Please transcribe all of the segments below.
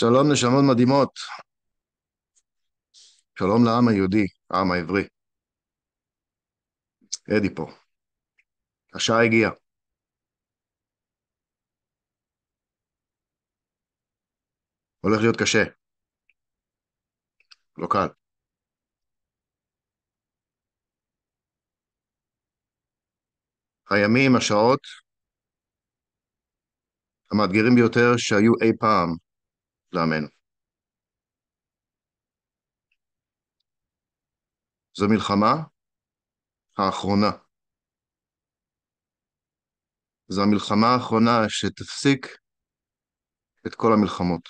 שלום נשמות מדהימות. שלום לעם היהודי, העם העברי. אדי פה. השעה הגיעה. הולך להיות קשה. לא קל. הימים, השעות, המאתגרים ביותר שהיו אי פעם Lo menos. זו מלחמה האחרונה. זו המלחמה האחרונה שתפסיק את כל המלחמות.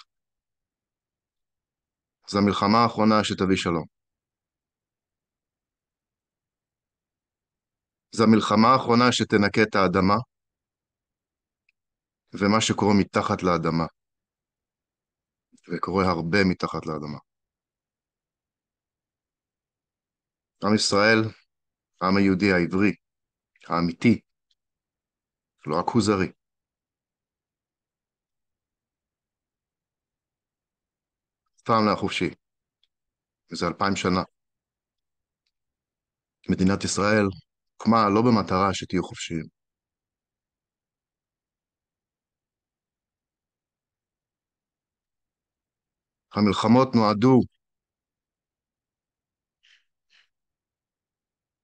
זו המלחמה האחרונה שתביא שלום. זו המלחמה האחרונה שתנקה את האדמה ומה שקורה מתחת לאדמה. וקורה הרבה מתחת לאדמה. עם ישראל, העם היהודי העברי, האמיתי, לא הכוזרי. פעם לא חופשי, וזה אלפיים שנה. מדינת ישראל הוקמה לא במטרה שתהיו חופשיים, המלחמות נועדו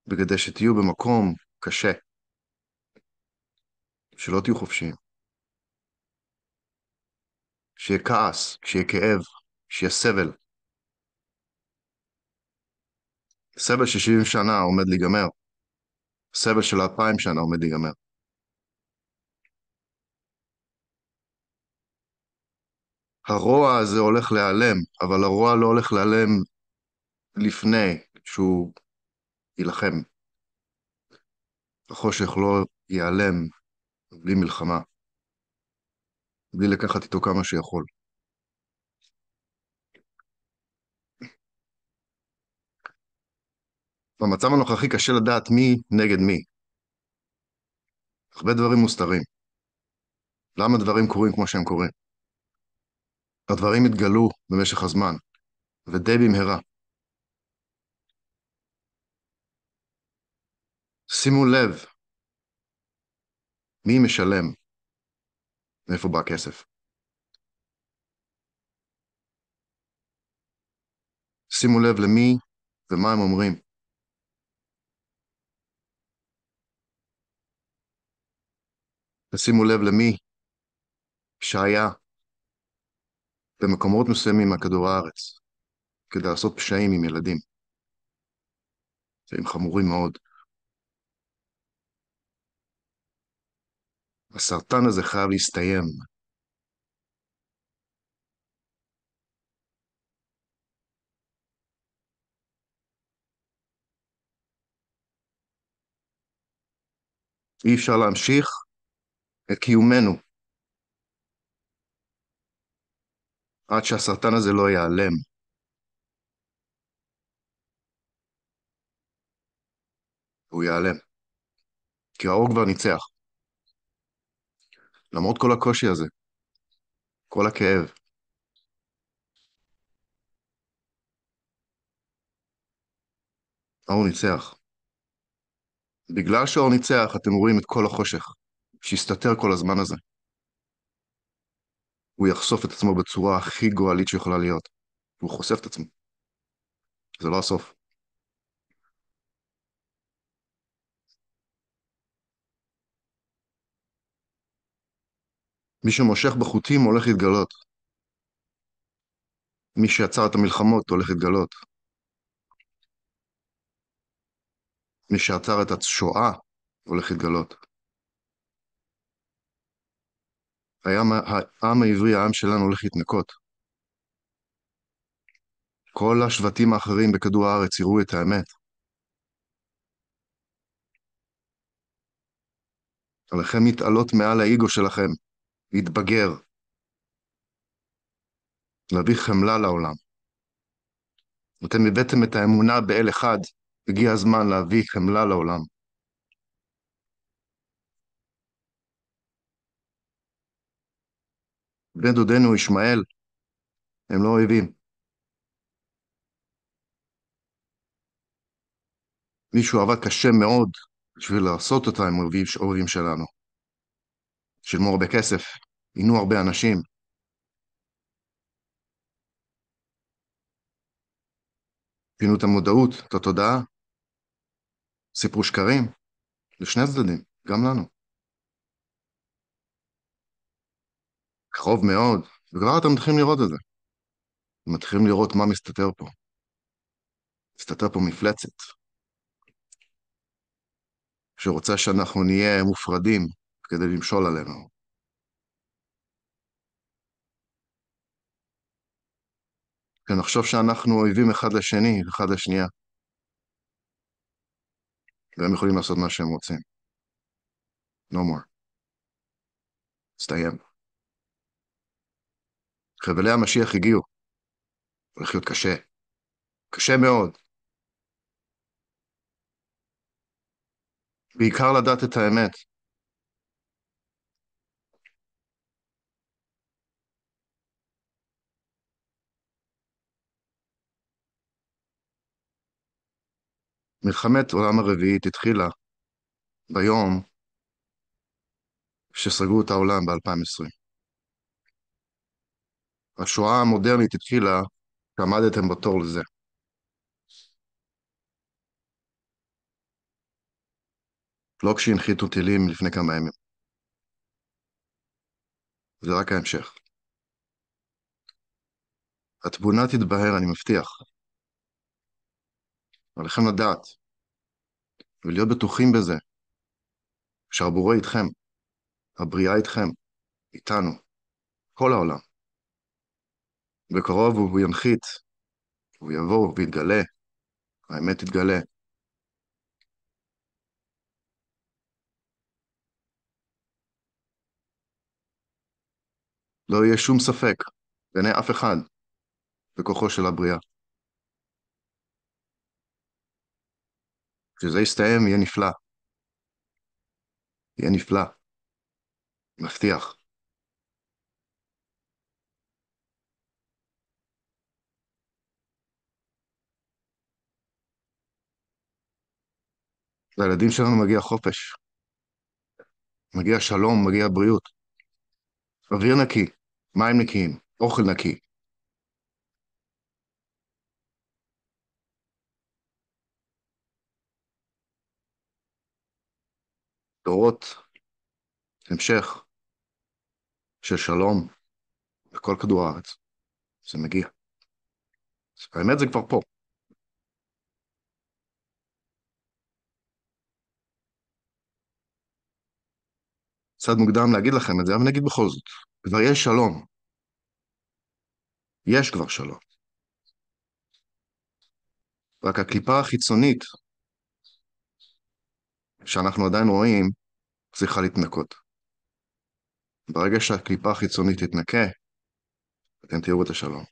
וכדי שתהיו במקום קשה, שלא תהיו חופשיים, שיהיה כעס, שיהיה כאב, שיהיה סבל. סבל של 70 שנה עומד להיגמר, סבל של 2,000 שנה עומד להיגמר. הרוע הזה הולך להיעלם, אבל הרוע לא הולך להיעלם לפני שהוא יילחם. החושך לא ייעלם בלי מלחמה, בלי לקחת איתו כמה שיכול. במצב הנוכחי קשה לדעת מי נגד מי. הרבה דברים מוסתרים. למה דברים קורים כמו שהם קורים? הדברים התגלו במשך הזמן, ודי במהרה. שימו לב מי משלם, מאיפה בא הכסף. שימו לב למי ומה הם אומרים. ושימו לב למי שהיה במקומות מסוימים מהכדור הארץ, כדי לעשות פשעים עם ילדים. פשעים חמורים מאוד. הסרטן הזה חייב להסתיים. אי אפשר להמשיך את קיומנו עד שהסרטן הזה לא ייעלם. הוא ייעלם. כי האור כבר ניצח. למרות כל הקושי הזה, כל הכאב. האור ניצח. בגלל שהאור ניצח, אתם רואים את כל החושך שהסתתר כל הזמן הזה. הוא יחשוף את עצמו בצורה הכי גואלית שיכולה להיות. הוא חושף את עצמו. זה לא הסוף. מי שמושך בחוטים הולך להתגלות. מי שיצר את המלחמות הולך להתגלות. מי שעצר את השואה הולך להתגלות. העם, העם העברי, העם שלנו הולך להתנקות. כל השבטים האחרים בכדור הארץ יראו את האמת. עליכם להתעלות מעל האיגו שלכם, להתבגר, להביא חמלה לעולם. אתם הבאתם את האמונה באל אחד, הגיע הזמן להביא חמלה לעולם. בני דודנו ישמעאל, הם לא אויבים. מישהו עבד קשה מאוד בשביל לעשות אותה עם אויבים שלנו. שילמו הרבה כסף, עינו הרבה אנשים. פינו את המודעות, את התודעה, סיפרו שקרים, לשני הצדדים, גם לנו. קרוב מאוד, וכבר אתם מתחילים לראות את זה. מתחילים לראות מה מסתתר פה. מסתתר פה מפלצת, שרוצה שאנחנו נהיה מופרדים כדי למשול עלינו. כי כן, נחשוב שאנחנו אויבים אחד לשני, אחד לשנייה. והם יכולים לעשות מה שהם רוצים. No more. הסתיים. חבלי המשיח הגיעו. הולך להיות קשה. קשה מאוד. בעיקר לדעת את האמת. מלחמת עולם הרביעית התחילה ביום שסגרו את העולם ב-2020. השואה המודרנית התחילה, שעמדתם בתור לזה. לא כשהנחיתו טילים לפני כמה ימים. זה רק ההמשך. התבונה תתבהר, אני מבטיח. עליכם לדעת ולהיות בטוחים בזה שהבורא איתכם, הבריאה איתכם, איתנו, כל העולם. בקרוב הוא ינחית, הוא יבוא ויתגלה, האמת תתגלה. לא יהיה שום ספק בעיני אף אחד בכוחו של הבריאה. כשזה יסתיים יהיה נפלא. יהיה נפלא. מבטיח. לילדים שלנו מגיע חופש. מגיע שלום, מגיע בריאות. אוויר נקי, מים נקיים, אוכל נקי. דורות, המשך של שלום בכל כדור הארץ. זה מגיע. האמת זה כבר פה. קצת מוקדם להגיד לכם את זה, אבל נגיד בכל זאת, כבר יש שלום. יש כבר שלום. רק הקליפה החיצונית שאנחנו עדיין רואים צריכה להתנקות. ברגע שהקליפה החיצונית תתנקה, אתם תראו את השלום.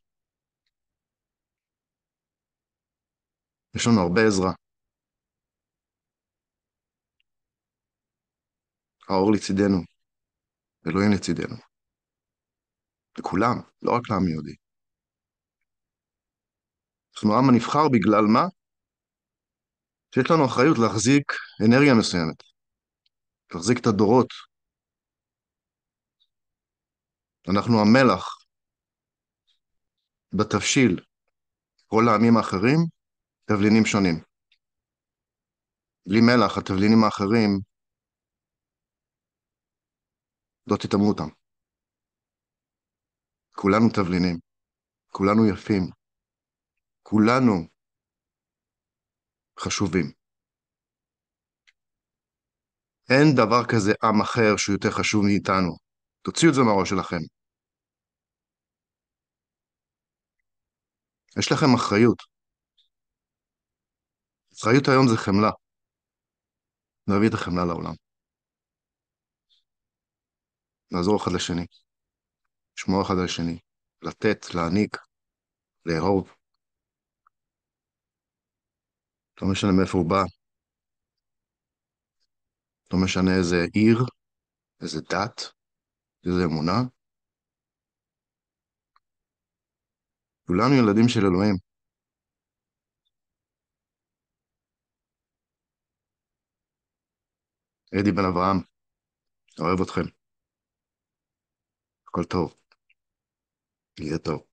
יש לנו הרבה עזרה. האור לצידנו, אלוהים לצידנו. לכולם, לא רק לעם יהודי. אנחנו העם הנבחר בגלל מה? שיש לנו אחריות להחזיק אנרגיה מסוימת, להחזיק את הדורות. אנחנו המלח בתבשיל. כל העמים האחרים, תבלינים שונים. בלי מלח, התבלינים האחרים לא תטמאו אותם. כולנו תבלינים, כולנו יפים, כולנו חשובים. אין דבר כזה עם אחר שהוא יותר חשוב מאיתנו. תוציאו את זה מהראש שלכם. יש לכם אחריות. אחריות היום זה חמלה. נביא את החמלה לעולם. לעזור אחד לשני, לשמור אחד על השני, לתת, להעניק, לאהוב. לא משנה מאיפה הוא בא, לא משנה איזה עיר, איזה דת, איזה אמונה. כולנו ילדים של אלוהים. אדי בן אברהם, אוהב אתכם. Col todo. Y de todo.